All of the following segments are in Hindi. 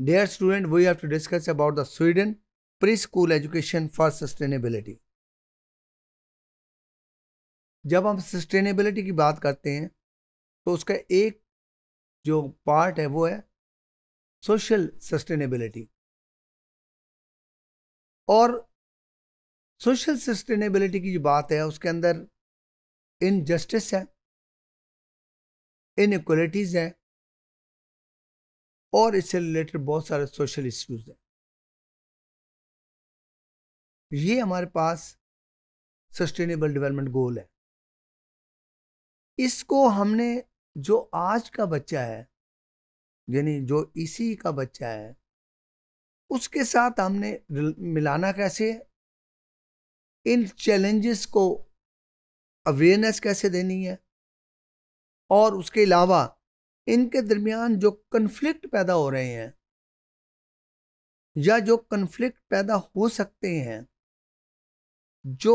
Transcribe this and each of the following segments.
student we have to discuss about the Sweden pre school education for sustainability जब हम सस्टेनेबिलिटी की बात करते हैं तो उसका एक जो पार्ट है वो है सोशल सस्टेनेबिलिटी और सोशल सस्टेनेबिलिटी की जो बात है उसके अंदर इनजस्टिस है इनक्वलिटीज़ है और इससे रिलेटेड बहुत सारे सोशल इश्यूज हैं ये हमारे पास सस्टेनेबल डेवलपमेंट गोल है इसको हमने जो आज का बच्चा है यानी जो इसी का बच्चा है उसके साथ हमने मिलाना कैसे है इन चैलेंजेस को अवेयरनेस कैसे देनी है और उसके अलावा इनके दरमियान जो कन्फ्लिक्ट पैदा हो रहे हैं या जो कन्फ्लिक्ट पैदा हो सकते हैं जो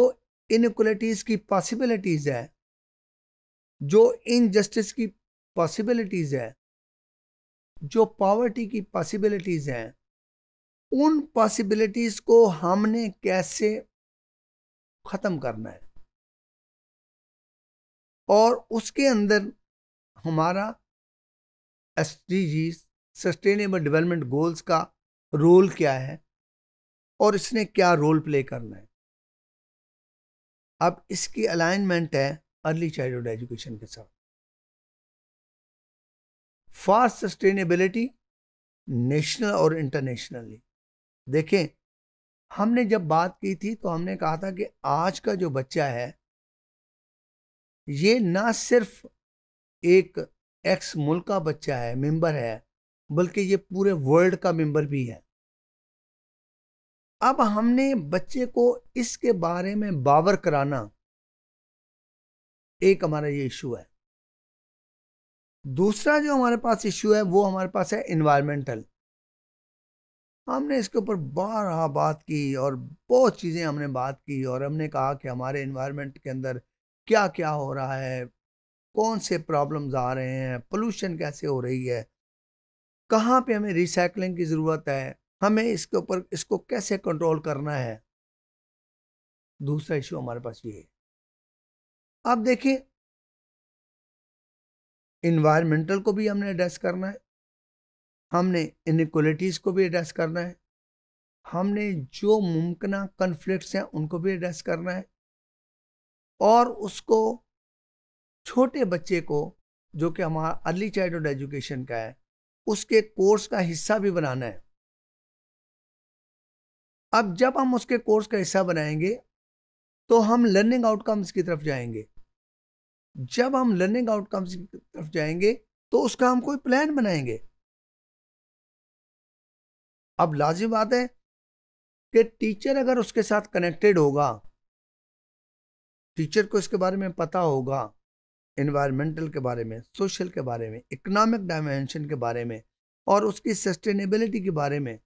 इनक्वलिटीज़ की पॉसिबिलिटीज़ है जो इनजस्टिस की पॉसिबिलिटीज़ है जो पावर्टी की पॉसिबिलिटीज़ हैं उन पॉसिबिलिटीज़ को हमने कैसे ख़त्म करना है और उसके अंदर हमारा एस सस्टेनेबल डेवलपमेंट गोल्स का रोल क्या है और इसने क्या रोल प्ले करना है अब इसकी अलाइनमेंट है अर्ली चाइल्डहुड एजुकेशन के साथ फास्ट सस्टेनेबिलिटी नेशनल और इंटरनेशनली देखें हमने जब बात की थी तो हमने कहा था कि आज का जो बच्चा है ये ना सिर्फ एक एक्स मुल्क का बच्चा है मेंबर है बल्कि ये पूरे वर्ल्ड का मेंबर भी है अब हमने बच्चे को इसके बारे में बावर कराना एक हमारा ये इशू है दूसरा जो हमारे पास इशू है वो हमारे पास है इन्वायरमेंटल हमने इसके ऊपर बारहा बात की और बहुत चीज़ें हमने बात की और हमने कहा कि हमारे इन्वायरमेंट के अंदर क्या क्या हो रहा है कौन से प्रॉब्लम्स आ रहे हैं पोल्यूशन कैसे हो रही है कहाँ पे हमें रिसाइकलिंग की ज़रूरत है हमें इसके ऊपर इसको कैसे कंट्रोल करना है दूसरा इशू हमारे पास ये है आप देखिए इन्वायरमेंटल को भी हमने एड्रेस करना है हमने इनक्वलिटीज़ को भी एड्रेस करना है हमने जो मुमकिन कन्फ्लिक्ट हैं उनको भी एड्रेस करना है और उसको छोटे बच्चे को जो कि हमारा अर्ली चाइल्डहुड एजुकेशन का है उसके कोर्स का हिस्सा भी बनाना है अब जब हम उसके कोर्स का हिस्सा बनाएंगे तो हम लर्निंग आउटकम्स की तरफ जाएंगे जब हम लर्निंग आउटकम्स की तरफ जाएंगे तो उसका हम कोई प्लान बनाएंगे अब लाजिम बात है कि टीचर अगर उसके साथ कनेक्टेड होगा टीचर को इसके बारे में पता होगा इन्वायरमेंटल के बारे में सोशल के बारे में इकोनॉमिक डायमेंशन के बारे में और उसकी सस्टेनेबिलिटी के बारे में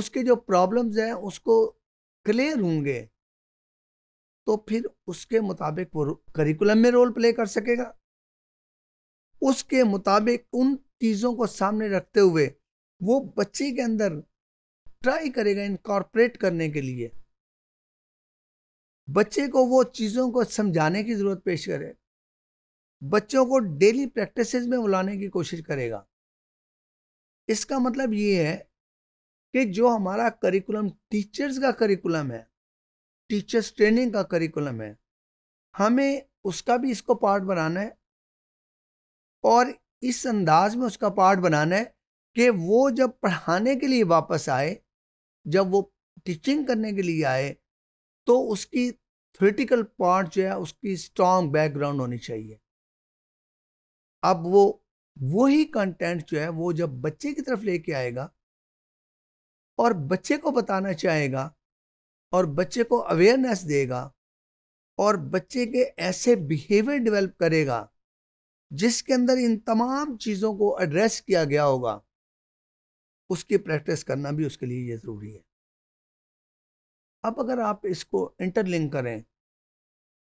उसके जो प्रॉब्लम्स हैं उसको क्लियर होंगे तो फिर उसके मुताबिक वो करिकुलम में रोल प्ले कर सकेगा उसके मुताबिक उन चीज़ों को सामने रखते हुए वो बच्चे के अंदर ट्राई करेगा इनकॉर्पोरेट करने के लिए बच्चे को वो चीज़ों को समझाने की ज़रूरत पेश करे बच्चों को डेली प्रैक्टिस में बुलाने की कोशिश करेगा इसका मतलब ये है कि जो हमारा करिकुलम टीचर्स का करिकुलम है टीचर्स ट्रेनिंग का करिकुलम है हमें उसका भी इसको पार्ट बनाना है और इस अंदाज में उसका पार्ट बनाना है कि वो जब पढ़ाने के लिए वापस आए जब वो टीचिंग करने के लिए आए तो उसकी थ्रेटिकल पार्ट जो है उसकी स्ट्रॉन्ग बैकग्राउंड होनी चाहिए अब वो वही कंटेंट जो है वो जब बच्चे की तरफ लेके आएगा और बच्चे को बताना चाहेगा और बच्चे को अवेयरनेस देगा और बच्चे के ऐसे बिहेवियर डेवलप करेगा जिसके अंदर इन तमाम चीज़ों को एड्रेस किया गया होगा उसकी प्रैक्टिस करना भी उसके लिए ये ज़रूरी है अब अगर आप इसको इंटरलिंक करें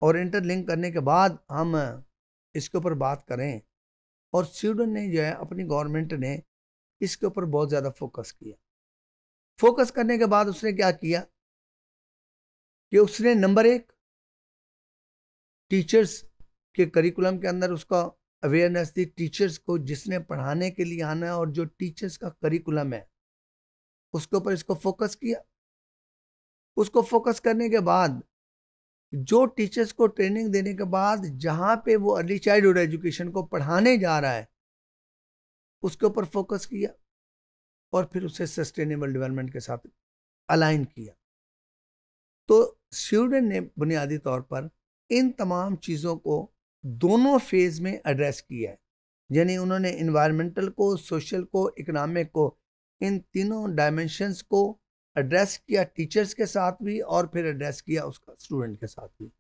और इंटरलिंक करने के बाद हम इसके ऊपर बात करें और स्वीडन ने जो है अपनी गवर्नमेंट ने इसके ऊपर बहुत ज़्यादा फोकस किया फोकस करने के बाद उसने क्या किया कि उसने नंबर एक टीचर्स के करिकुलम के अंदर उसका अवेयरनेस दी टीचर्स को जिसने पढ़ाने के लिए आना है और जो टीचर्स का करिकुलम है उसके ऊपर इसको फोकस किया उसको फोकस करने के बाद जो टीचर्स को ट्रेनिंग देने के बाद जहाँ पे वो अर्ली चाइल्डहुड एजुकेशन को पढ़ाने जा रहा है उसके ऊपर फोकस किया और फिर उसे सस्टेनेबल डेवलपमेंट के साथ अलाइन किया तो स्टूडेंट ने बुनियादी तौर पर इन तमाम चीज़ों को दोनों फेज़ में एड्रेस किया है यानी उन्होंने इन्वायरमेंटल को सोशल को इकनॉमिक को इन तीनों डायमेंशंस को एड्रेस किया टीचर्स के साथ भी और फिर एड्रेस किया उसका स्टूडेंट के साथ भी